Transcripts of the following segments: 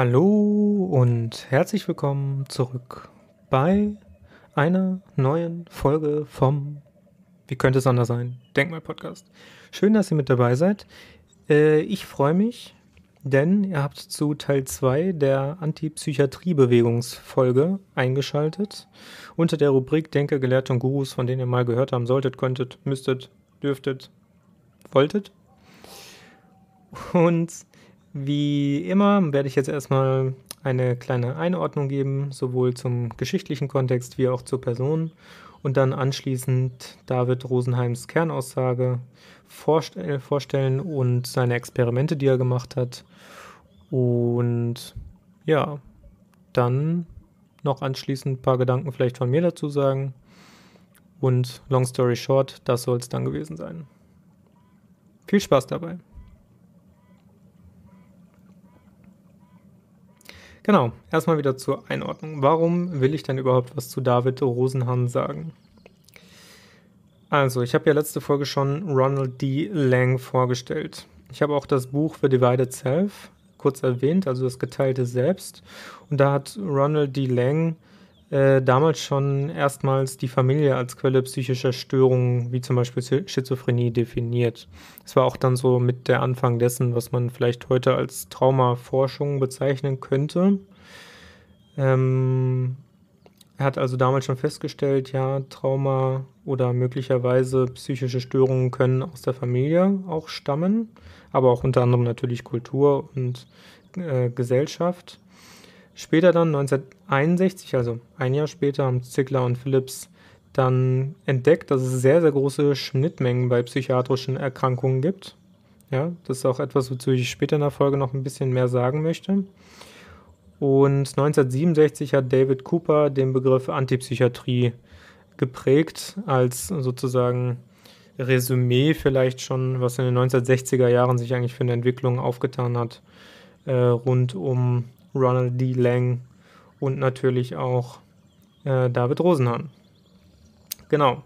Hallo und herzlich willkommen zurück bei einer neuen Folge vom Wie könnte es anders sein? Denkmal-Podcast. Schön, dass ihr mit dabei seid. Äh, ich freue mich, denn ihr habt zu Teil 2 der Antipsychiatrie-Bewegungsfolge eingeschaltet. Unter der Rubrik Denker, Gelehrte und Gurus, von denen ihr mal gehört haben solltet, könntet, müsstet, dürftet, wolltet. Und wie immer werde ich jetzt erstmal eine kleine Einordnung geben, sowohl zum geschichtlichen Kontext wie auch zur Person und dann anschließend David Rosenheims Kernaussage äh, vorstellen und seine Experimente, die er gemacht hat. Und ja, dann noch anschließend ein paar Gedanken vielleicht von mir dazu sagen. Und long story short, das soll es dann gewesen sein. Viel Spaß dabei. Genau, erstmal wieder zur Einordnung. Warum will ich denn überhaupt was zu David Rosenhan sagen? Also, ich habe ja letzte Folge schon Ronald D. Lang vorgestellt. Ich habe auch das Buch The Divided Self kurz erwähnt, also das geteilte Selbst. Und da hat Ronald D. Lang äh, damals schon erstmals die Familie als Quelle psychischer Störungen, wie zum Beispiel Schizophrenie, definiert. Es war auch dann so mit der Anfang dessen, was man vielleicht heute als Traumaforschung bezeichnen könnte. Ähm, er hat also damals schon festgestellt, ja, Trauma oder möglicherweise psychische Störungen können aus der Familie auch stammen, aber auch unter anderem natürlich Kultur und äh, Gesellschaft. Später dann, 1961, also ein Jahr später, haben Ziegler und Phillips dann entdeckt, dass es sehr, sehr große Schnittmengen bei psychiatrischen Erkrankungen gibt. Ja, das ist auch etwas, wozu ich später in der Folge noch ein bisschen mehr sagen möchte. Und 1967 hat David Cooper den Begriff Antipsychiatrie geprägt, als sozusagen Resümee vielleicht schon, was in den 1960er Jahren sich eigentlich für eine Entwicklung aufgetan hat, äh, rund um Ronald D. Lang und natürlich auch äh, David Rosenhan. Genau.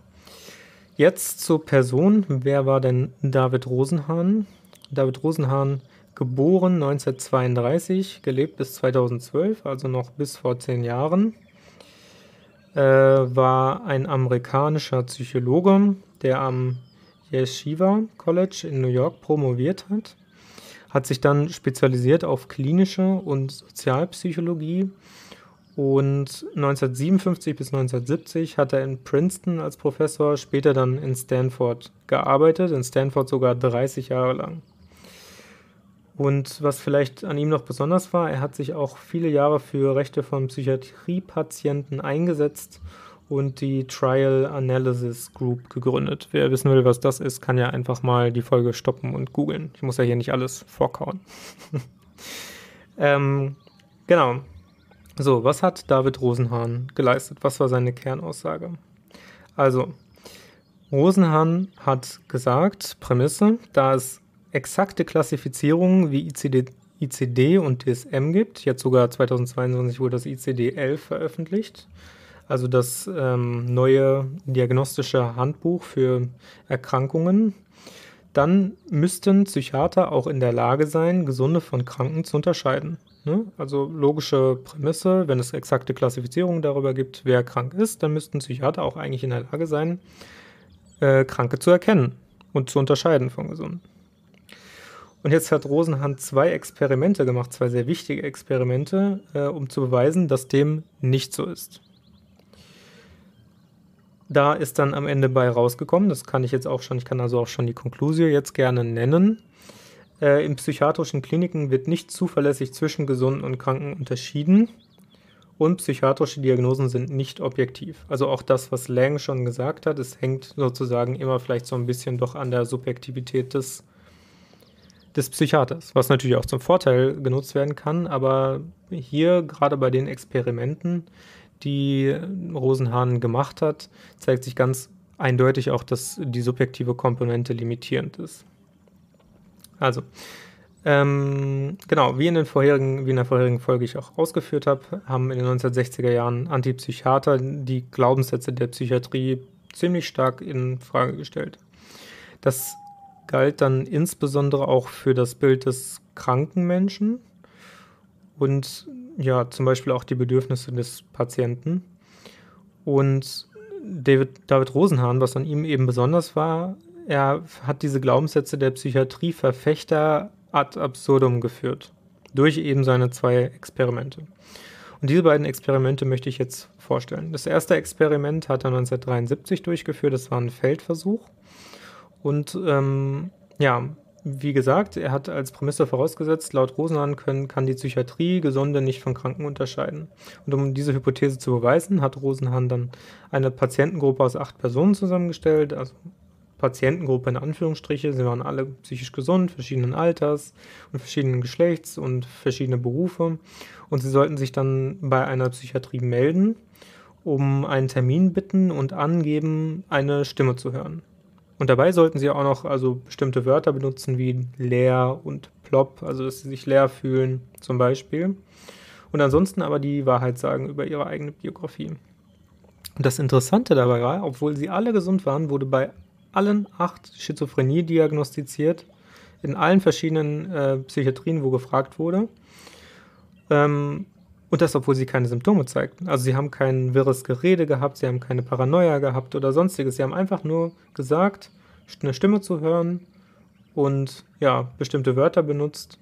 Jetzt zur Person. Wer war denn David Rosenhan? David Rosenhan, geboren 1932, gelebt bis 2012, also noch bis vor zehn Jahren, äh, war ein amerikanischer Psychologe, der am Yeshiva College in New York promoviert hat hat sich dann spezialisiert auf klinische und Sozialpsychologie und 1957 bis 1970 hat er in Princeton als Professor, später dann in Stanford gearbeitet, in Stanford sogar 30 Jahre lang. Und was vielleicht an ihm noch besonders war, er hat sich auch viele Jahre für Rechte von Psychiatriepatienten eingesetzt und die Trial Analysis Group gegründet. Wer wissen will, was das ist, kann ja einfach mal die Folge stoppen und googeln. Ich muss ja hier nicht alles vorkauen. ähm, genau. So, was hat David Rosenhahn geleistet? Was war seine Kernaussage? Also, Rosenhahn hat gesagt, Prämisse, da es exakte Klassifizierungen wie ICD, ICD und DSM gibt, jetzt sogar 2022 wurde das ICD-11 veröffentlicht, also das ähm, neue diagnostische Handbuch für Erkrankungen, dann müssten Psychiater auch in der Lage sein, Gesunde von Kranken zu unterscheiden. Ne? Also logische Prämisse, wenn es exakte Klassifizierungen darüber gibt, wer krank ist, dann müssten Psychiater auch eigentlich in der Lage sein, äh, Kranke zu erkennen und zu unterscheiden von Gesunden. Und jetzt hat Rosenhand zwei Experimente gemacht, zwei sehr wichtige Experimente, äh, um zu beweisen, dass dem nicht so ist da ist dann am Ende bei rausgekommen, das kann ich jetzt auch schon, ich kann also auch schon die Konklusion jetzt gerne nennen. Äh, in psychiatrischen Kliniken wird nicht zuverlässig zwischen Gesunden und Kranken unterschieden und psychiatrische Diagnosen sind nicht objektiv. Also auch das, was Lang schon gesagt hat, es hängt sozusagen immer vielleicht so ein bisschen doch an der Subjektivität des, des Psychiaters, was natürlich auch zum Vorteil genutzt werden kann, aber hier gerade bei den Experimenten die Rosenhahn gemacht hat, zeigt sich ganz eindeutig auch, dass die subjektive Komponente limitierend ist. Also, ähm, genau, wie in, den vorherigen, wie in der vorherigen Folge ich auch ausgeführt habe, haben in den 1960er Jahren Antipsychiater die Glaubenssätze der Psychiatrie ziemlich stark in Frage gestellt. Das galt dann insbesondere auch für das Bild des kranken Menschen und ja, zum Beispiel auch die Bedürfnisse des Patienten. Und David, David Rosenhahn, was an ihm eben besonders war, er hat diese Glaubenssätze der Psychiatrieverfechter ad absurdum geführt, durch eben seine zwei Experimente. Und diese beiden Experimente möchte ich jetzt vorstellen. Das erste Experiment hat er 1973 durchgeführt, das war ein Feldversuch. Und ähm, ja, wie gesagt, er hat als Prämisse vorausgesetzt, laut Rosenhahn können, kann die Psychiatrie Gesunde nicht von Kranken unterscheiden. Und um diese Hypothese zu beweisen, hat Rosenhahn dann eine Patientengruppe aus acht Personen zusammengestellt, also Patientengruppe in Anführungsstriche. Sie waren alle psychisch gesund, verschiedenen Alters und verschiedenen Geschlechts und verschiedene Berufe. Und sie sollten sich dann bei einer Psychiatrie melden, um einen Termin bitten und angeben, eine Stimme zu hören. Und dabei sollten sie auch noch also bestimmte Wörter benutzen wie leer und plopp, also dass sie sich leer fühlen zum Beispiel. Und ansonsten aber die Wahrheit sagen über ihre eigene Biografie. Und das Interessante dabei war, obwohl sie alle gesund waren, wurde bei allen acht Schizophrenie diagnostiziert, in allen verschiedenen äh, Psychiatrien, wo gefragt wurde. Ähm, und das, obwohl sie keine Symptome zeigten. Also sie haben kein wirres Gerede gehabt, sie haben keine Paranoia gehabt oder sonstiges. Sie haben einfach nur gesagt, eine Stimme zu hören und ja, bestimmte Wörter benutzt.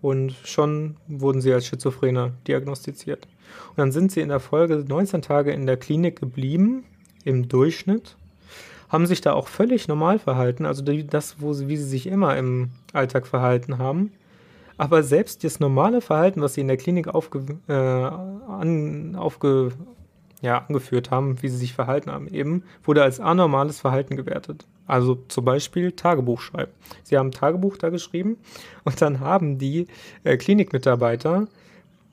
Und schon wurden sie als Schizophrener diagnostiziert. Und dann sind sie in der Folge 19 Tage in der Klinik geblieben, im Durchschnitt. Haben sich da auch völlig normal verhalten, also das, wo sie, wie sie sich immer im Alltag verhalten haben. Aber selbst das normale Verhalten, was sie in der Klinik aufge, äh, an, aufge, ja, angeführt haben, wie sie sich verhalten haben, eben, wurde als anormales Verhalten gewertet. Also zum Beispiel Tagebuch schreiben. Sie haben Tagebuch da geschrieben und dann haben die äh, Klinikmitarbeiter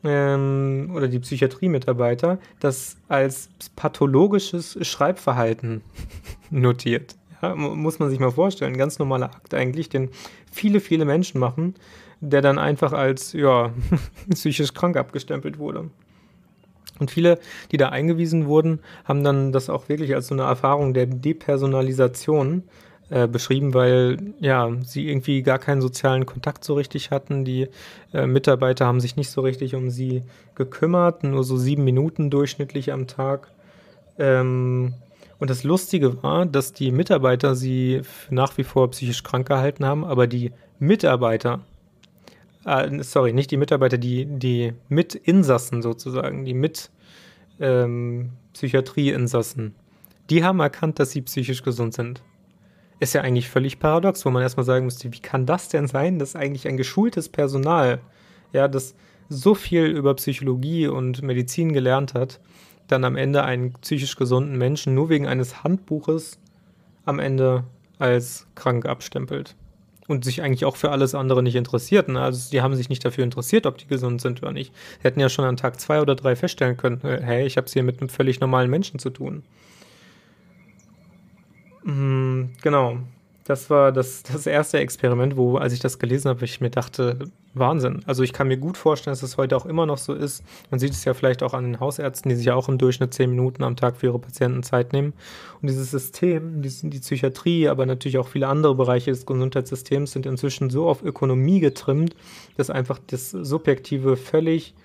ähm, oder die Psychiatriemitarbeiter das als pathologisches Schreibverhalten notiert. Ja, muss man sich mal vorstellen, ganz normaler Akt eigentlich, den viele, viele Menschen machen der dann einfach als ja, psychisch krank abgestempelt wurde. Und viele, die da eingewiesen wurden, haben dann das auch wirklich als so eine Erfahrung der Depersonalisation äh, beschrieben, weil ja, sie irgendwie gar keinen sozialen Kontakt so richtig hatten. Die äh, Mitarbeiter haben sich nicht so richtig um sie gekümmert, nur so sieben Minuten durchschnittlich am Tag. Ähm, und das Lustige war, dass die Mitarbeiter sie nach wie vor psychisch krank gehalten haben, aber die Mitarbeiter äh, sorry, nicht die Mitarbeiter, die, die Mitinsassen sozusagen, die mit ähm, Psychiatrieinsassen, die haben erkannt, dass sie psychisch gesund sind. Ist ja eigentlich völlig paradox, wo man erstmal sagen müsste, wie kann das denn sein, dass eigentlich ein geschultes Personal, ja, das so viel über Psychologie und Medizin gelernt hat, dann am Ende einen psychisch gesunden Menschen nur wegen eines Handbuches am Ende als krank abstempelt und sich eigentlich auch für alles andere nicht interessierten. Ne? Also die haben sich nicht dafür interessiert, ob die gesund sind oder nicht. Sie hätten ja schon an Tag zwei oder drei feststellen können, äh, hey, ich habe es hier mit einem völlig normalen Menschen zu tun. Mhm, genau das war das, das erste Experiment, wo, als ich das gelesen habe, ich mir dachte, Wahnsinn. Also ich kann mir gut vorstellen, dass es das heute auch immer noch so ist. Man sieht es ja vielleicht auch an den Hausärzten, die sich ja auch im Durchschnitt zehn Minuten am Tag für ihre Patienten Zeit nehmen. Und dieses System, die, die Psychiatrie, aber natürlich auch viele andere Bereiche des Gesundheitssystems sind inzwischen so auf Ökonomie getrimmt, dass einfach das Subjektive völlig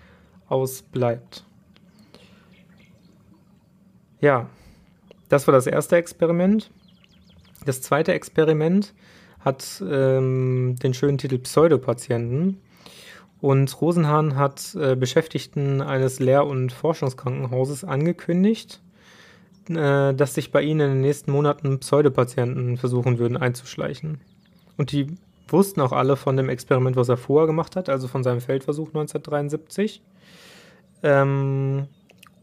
ausbleibt. Ja, das war das erste Experiment. Das zweite Experiment hat ähm, den schönen Titel Pseudopatienten. Und Rosenhahn hat äh, Beschäftigten eines Lehr- und Forschungskrankenhauses angekündigt, äh, dass sich bei ihnen in den nächsten Monaten Pseudopatienten versuchen würden einzuschleichen. Und die wussten auch alle von dem Experiment, was er vorher gemacht hat, also von seinem Feldversuch 1973. Ähm,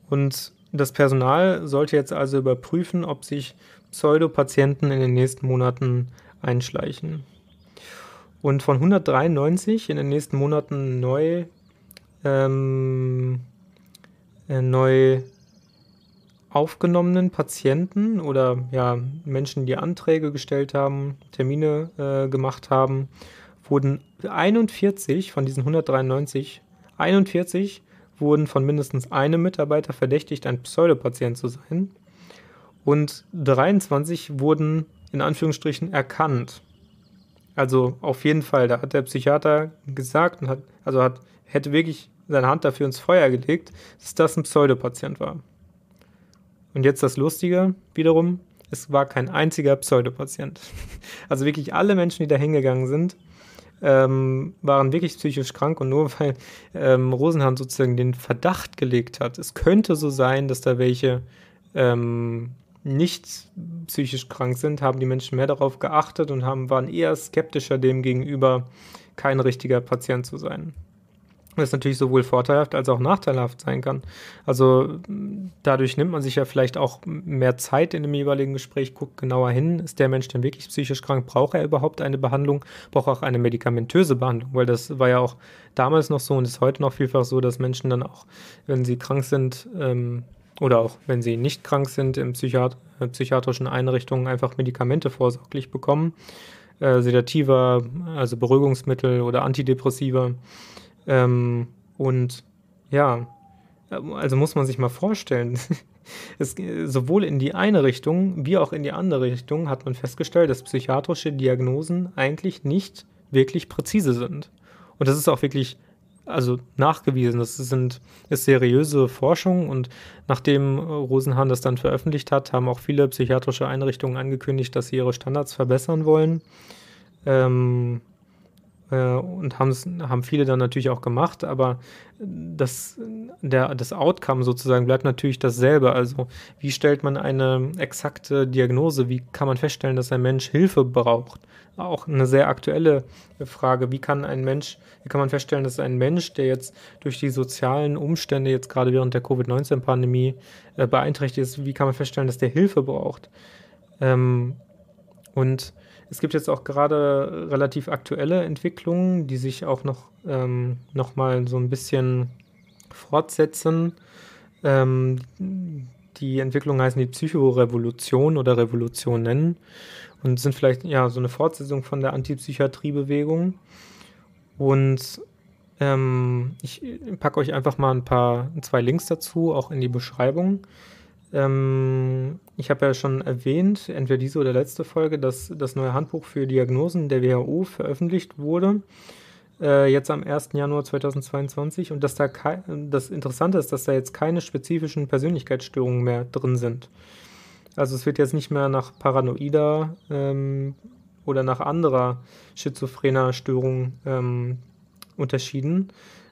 und das Personal sollte jetzt also überprüfen, ob sich Pseudopatienten in den nächsten Monaten einschleichen. Und von 193 in den nächsten Monaten neu, ähm, äh, neu aufgenommenen Patienten oder ja, Menschen, die Anträge gestellt haben, Termine äh, gemacht haben, wurden 41 von diesen 193, 41 wurden von mindestens einem Mitarbeiter verdächtigt, ein Pseudopatient zu sein. Und 23 wurden in Anführungsstrichen erkannt. Also auf jeden Fall, da hat der Psychiater gesagt und hat, also hat, hätte wirklich seine Hand dafür ins Feuer gelegt, dass das ein Pseudopatient war. Und jetzt das Lustige wiederum, es war kein einziger Pseudopatient. Also wirklich alle Menschen, die da hingegangen sind, ähm, waren wirklich psychisch krank und nur weil ähm, Rosenhan sozusagen den Verdacht gelegt hat, es könnte so sein, dass da welche ähm, nicht psychisch krank sind, haben die Menschen mehr darauf geachtet und haben, waren eher skeptischer dem gegenüber, kein richtiger Patient zu sein das natürlich sowohl vorteilhaft als auch nachteilhaft sein kann. Also dadurch nimmt man sich ja vielleicht auch mehr Zeit in dem jeweiligen Gespräch, guckt genauer hin, ist der Mensch denn wirklich psychisch krank, braucht er überhaupt eine Behandlung, braucht er auch eine medikamentöse Behandlung, weil das war ja auch damals noch so und ist heute noch vielfach so, dass Menschen dann auch, wenn sie krank sind, ähm, oder auch wenn sie nicht krank sind, in Psychiat äh, psychiatrischen Einrichtungen einfach Medikamente vorsorglich bekommen, äh, Sedativa, also Beruhigungsmittel oder Antidepressiva ähm, und ja, also muss man sich mal vorstellen, es, sowohl in die eine Richtung wie auch in die andere Richtung hat man festgestellt, dass psychiatrische Diagnosen eigentlich nicht wirklich präzise sind. Und das ist auch wirklich also nachgewiesen. Das sind, ist seriöse Forschung und nachdem äh, Rosenhahn das dann veröffentlicht hat, haben auch viele psychiatrische Einrichtungen angekündigt, dass sie ihre Standards verbessern wollen. Ähm, äh, und haben viele dann natürlich auch gemacht, aber das, der, das Outcome sozusagen bleibt natürlich dasselbe. Also wie stellt man eine exakte Diagnose? Wie kann man feststellen, dass ein Mensch Hilfe braucht? Auch eine sehr aktuelle Frage. Wie kann ein Mensch, wie kann man feststellen, dass ein Mensch, der jetzt durch die sozialen Umstände jetzt gerade während der Covid-19-Pandemie äh, beeinträchtigt ist, wie kann man feststellen, dass der Hilfe braucht? Ähm, und es gibt jetzt auch gerade relativ aktuelle Entwicklungen, die sich auch noch, ähm, noch mal so ein bisschen fortsetzen. Ähm, die Entwicklung heißen die Psychorevolution oder Revolution nennen und sind vielleicht ja so eine Fortsetzung von der Antipsychiatriebewegung. Und ähm, ich packe euch einfach mal ein paar, zwei Links dazu, auch in die Beschreibung. Ähm, ich habe ja schon erwähnt, entweder diese oder letzte Folge, dass das neue Handbuch für Diagnosen der WHO veröffentlicht wurde, äh, jetzt am 1. Januar 2022. Und dass da das Interessante ist, dass da jetzt keine spezifischen Persönlichkeitsstörungen mehr drin sind. Also es wird jetzt nicht mehr nach paranoider ähm, oder nach anderer schizophrener Störung ähm, unterschieden,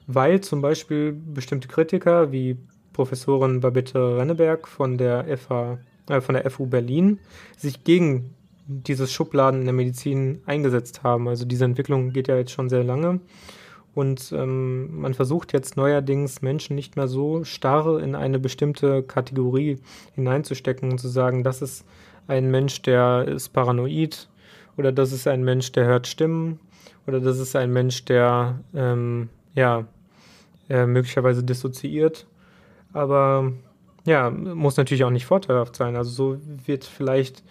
weil zum Beispiel bestimmte Kritiker wie Professorin Babette Renneberg von der FH äh, von der FU Berlin sich gegen dieses Schubladen in der Medizin eingesetzt haben. Also diese Entwicklung geht ja jetzt schon sehr lange. Und ähm, man versucht jetzt neuerdings Menschen nicht mehr so starr in eine bestimmte Kategorie hineinzustecken und zu sagen, das ist ein Mensch, der ist paranoid oder das ist ein Mensch, der hört Stimmen oder das ist ein Mensch, der ähm, ja äh, möglicherweise dissoziiert. Aber ja, muss natürlich auch nicht vorteilhaft sein. Also so wird vielleicht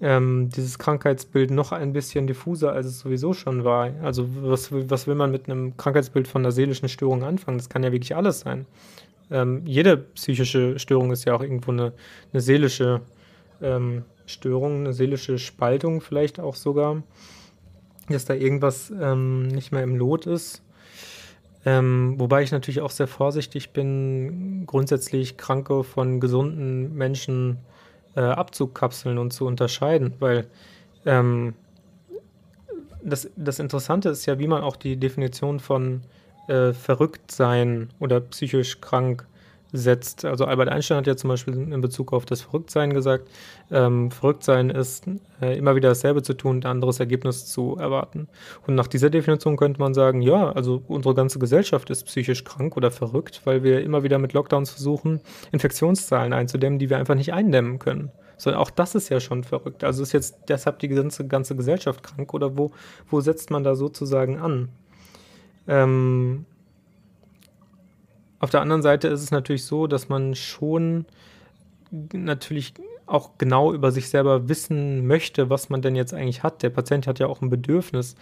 ähm, dieses Krankheitsbild noch ein bisschen diffuser, als es sowieso schon war. Also was, was will man mit einem Krankheitsbild von einer seelischen Störung anfangen? Das kann ja wirklich alles sein. Ähm, jede psychische Störung ist ja auch irgendwo eine, eine seelische ähm, Störung, eine seelische Spaltung vielleicht auch sogar, dass da irgendwas ähm, nicht mehr im Lot ist ähm, wobei ich natürlich auch sehr vorsichtig bin, grundsätzlich Kranke von gesunden Menschen äh, abzukapseln und zu unterscheiden, weil ähm, das, das Interessante ist ja, wie man auch die Definition von äh, verrückt sein oder psychisch krank setzt. Also Albert Einstein hat ja zum Beispiel in Bezug auf das Verrücktsein gesagt, ähm, Verrücktsein ist äh, immer wieder dasselbe zu tun und ein anderes Ergebnis zu erwarten. Und nach dieser Definition könnte man sagen, ja, also unsere ganze Gesellschaft ist psychisch krank oder verrückt, weil wir immer wieder mit Lockdowns versuchen, Infektionszahlen einzudämmen, die wir einfach nicht eindämmen können. Sondern auch das ist ja schon verrückt. Also ist jetzt deshalb die ganze, ganze Gesellschaft krank oder wo, wo setzt man da sozusagen an? Ähm, auf der anderen Seite ist es natürlich so, dass man schon natürlich auch genau über sich selber wissen möchte, was man denn jetzt eigentlich hat. Der Patient hat ja auch ein Bedürfnis,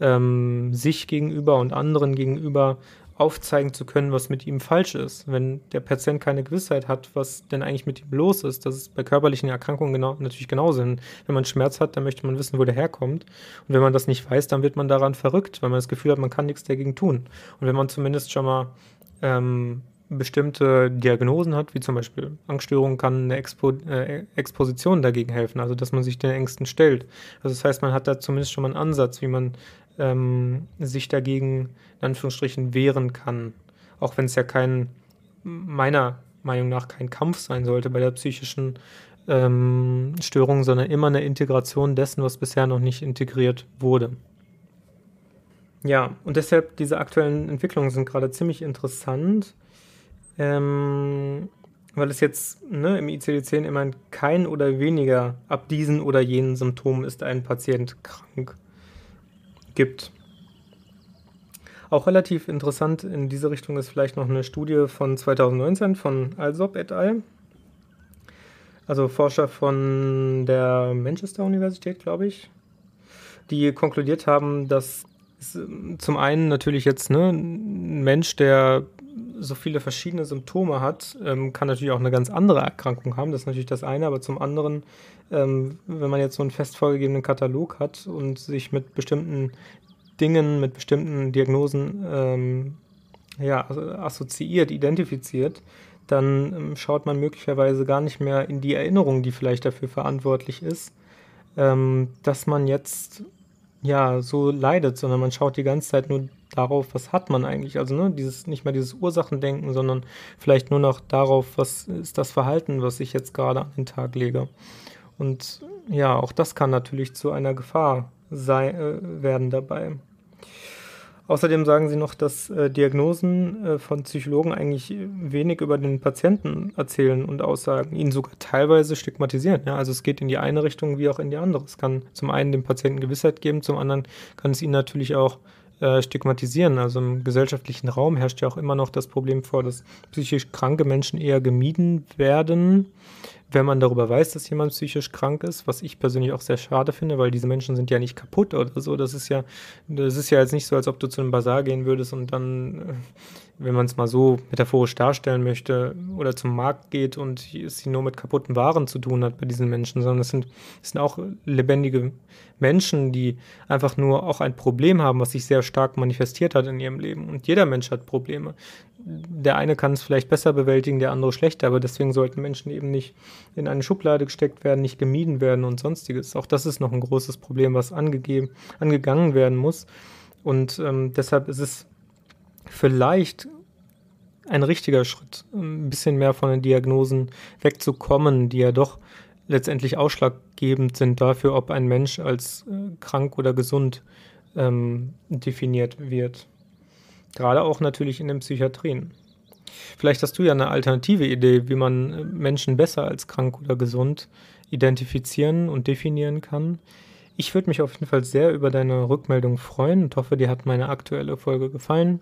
ähm, sich gegenüber und anderen gegenüber aufzeigen zu können, was mit ihm falsch ist. Wenn der Patient keine Gewissheit hat, was denn eigentlich mit ihm los ist, das ist bei körperlichen Erkrankungen genau, natürlich genauso. Wenn man Schmerz hat, dann möchte man wissen, wo der herkommt. Und wenn man das nicht weiß, dann wird man daran verrückt, weil man das Gefühl hat, man kann nichts dagegen tun. Und wenn man zumindest schon mal ähm, bestimmte Diagnosen hat, wie zum Beispiel Angststörungen, kann eine Expo äh, Exposition dagegen helfen, also dass man sich den Ängsten stellt. Also das heißt, man hat da zumindest schon mal einen Ansatz, wie man ähm, sich dagegen in Anführungsstrichen wehren kann. Auch wenn es ja kein, meiner Meinung nach, kein Kampf sein sollte bei der psychischen ähm, Störung, sondern immer eine Integration dessen, was bisher noch nicht integriert wurde. Ja, und deshalb diese aktuellen Entwicklungen sind gerade ziemlich interessant, ähm, weil es jetzt ne, im ICD-10 immerhin kein oder weniger ab diesen oder jenen Symptomen ist ein Patient krank gibt. Auch relativ interessant in diese Richtung ist vielleicht noch eine Studie von 2019 von Alsop et al. Also Forscher von der Manchester Universität, glaube ich, die konkludiert haben, dass ähm, zum einen natürlich jetzt ne, ein Mensch, der so viele verschiedene Symptome hat, ähm, kann natürlich auch eine ganz andere Erkrankung haben. Das ist natürlich das eine, aber zum anderen, ähm, wenn man jetzt so einen fest vorgegebenen Katalog hat und sich mit bestimmten Dingen, mit bestimmten Diagnosen ähm, ja, also assoziiert, identifiziert, dann ähm, schaut man möglicherweise gar nicht mehr in die Erinnerung, die vielleicht dafür verantwortlich ist, ähm, dass man jetzt ja, so leidet, sondern man schaut die ganze Zeit nur darauf, was hat man eigentlich. Also ne, dieses, nicht mehr dieses Ursachendenken, sondern vielleicht nur noch darauf, was ist das Verhalten, was ich jetzt gerade an den Tag lege. Und ja, auch das kann natürlich zu einer Gefahr sei, äh, werden dabei. Außerdem sagen Sie noch, dass äh, Diagnosen äh, von Psychologen eigentlich wenig über den Patienten erzählen und aussagen, ihn sogar teilweise stigmatisieren. Ja? Also es geht in die eine Richtung wie auch in die andere. Es kann zum einen dem Patienten Gewissheit geben, zum anderen kann es ihn natürlich auch äh, stigmatisieren. Also im gesellschaftlichen Raum herrscht ja auch immer noch das Problem vor, dass psychisch kranke Menschen eher gemieden werden, wenn man darüber weiß, dass jemand psychisch krank ist, was ich persönlich auch sehr schade finde, weil diese Menschen sind ja nicht kaputt oder so. Das ist ja, das ist ja jetzt nicht so, als ob du zu einem Bazar gehen würdest und dann äh, wenn man es mal so metaphorisch darstellen möchte, oder zum Markt geht und es sie nur mit kaputten Waren zu tun hat bei diesen Menschen, sondern es sind, es sind auch lebendige Menschen, die einfach nur auch ein Problem haben, was sich sehr stark manifestiert hat in ihrem Leben. Und jeder Mensch hat Probleme. Der eine kann es vielleicht besser bewältigen, der andere schlechter, aber deswegen sollten Menschen eben nicht in eine Schublade gesteckt werden, nicht gemieden werden und sonstiges. Auch das ist noch ein großes Problem, was angegeben, angegangen werden muss. Und ähm, deshalb ist es vielleicht ein richtiger Schritt, ein bisschen mehr von den Diagnosen wegzukommen, die ja doch letztendlich ausschlaggebend sind dafür, ob ein Mensch als äh, krank oder gesund ähm, definiert wird. Gerade auch natürlich in den Psychiatrien. Vielleicht hast du ja eine alternative Idee, wie man äh, Menschen besser als krank oder gesund identifizieren und definieren kann ich würde mich auf jeden Fall sehr über deine Rückmeldung freuen und hoffe, dir hat meine aktuelle Folge gefallen.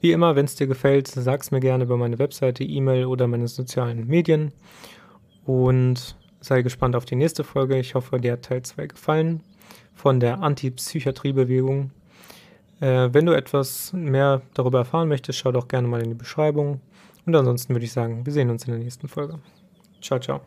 Wie immer, wenn es dir gefällt, sag es mir gerne über meine Webseite, E-Mail oder meine sozialen Medien. Und sei gespannt auf die nächste Folge. Ich hoffe, dir hat Teil 2 gefallen von der Anti-Psychiatrie-Bewegung. Äh, wenn du etwas mehr darüber erfahren möchtest, schau doch gerne mal in die Beschreibung. Und ansonsten würde ich sagen, wir sehen uns in der nächsten Folge. Ciao, ciao.